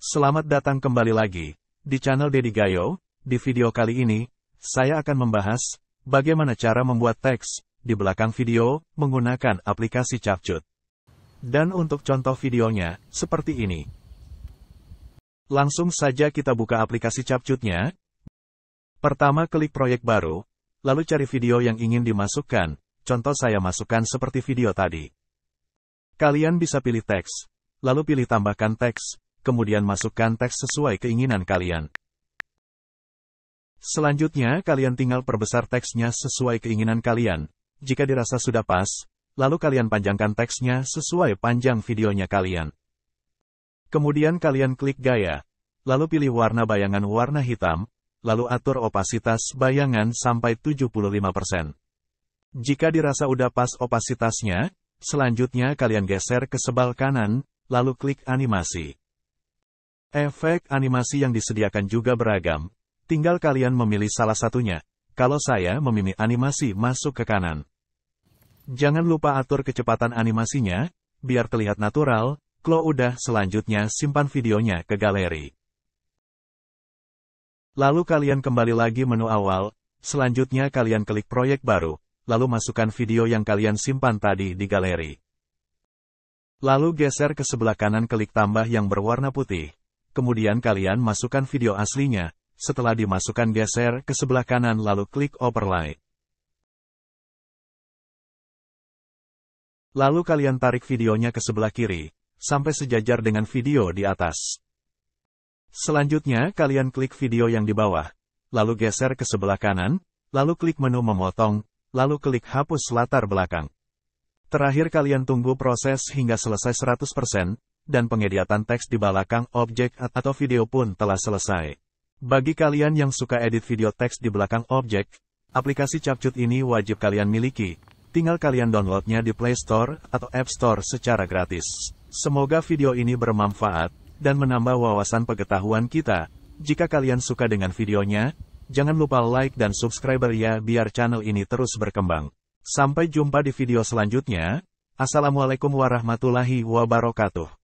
Selamat datang kembali lagi di channel Dedi Gayo. Di video kali ini, saya akan membahas bagaimana cara membuat teks di belakang video menggunakan aplikasi CapCut. Dan untuk contoh videonya, seperti ini. Langsung saja kita buka aplikasi CapCutnya. Pertama klik proyek baru, lalu cari video yang ingin dimasukkan. Contoh saya masukkan seperti video tadi. Kalian bisa pilih teks, lalu pilih tambahkan teks kemudian masukkan teks sesuai keinginan kalian. Selanjutnya, kalian tinggal perbesar teksnya sesuai keinginan kalian. Jika dirasa sudah pas, lalu kalian panjangkan teksnya sesuai panjang videonya kalian. Kemudian kalian klik gaya, lalu pilih warna bayangan warna hitam, lalu atur opasitas bayangan sampai 75%. Jika dirasa udah pas opasitasnya, selanjutnya kalian geser ke sebal kanan, lalu klik animasi. Efek animasi yang disediakan juga beragam, tinggal kalian memilih salah satunya. Kalau saya memilih animasi masuk ke kanan. Jangan lupa atur kecepatan animasinya, biar terlihat natural, kalau udah selanjutnya simpan videonya ke galeri. Lalu kalian kembali lagi menu awal, selanjutnya kalian klik proyek baru, lalu masukkan video yang kalian simpan tadi di galeri. Lalu geser ke sebelah kanan klik tambah yang berwarna putih kemudian kalian masukkan video aslinya, setelah dimasukkan geser ke sebelah kanan lalu klik overlay. Lalu kalian tarik videonya ke sebelah kiri, sampai sejajar dengan video di atas. Selanjutnya kalian klik video yang di bawah, lalu geser ke sebelah kanan, lalu klik menu memotong, lalu klik hapus latar belakang. Terakhir kalian tunggu proses hingga selesai 100%, dan pengeditan teks di belakang objek atau video pun telah selesai. Bagi kalian yang suka edit video teks di belakang objek, aplikasi Capcut ini wajib kalian miliki. Tinggal kalian downloadnya di Play Store atau App Store secara gratis. Semoga video ini bermanfaat dan menambah wawasan pengetahuan kita. Jika kalian suka dengan videonya, jangan lupa like dan subscribe ya biar channel ini terus berkembang. Sampai jumpa di video selanjutnya. Assalamualaikum warahmatullahi wabarakatuh.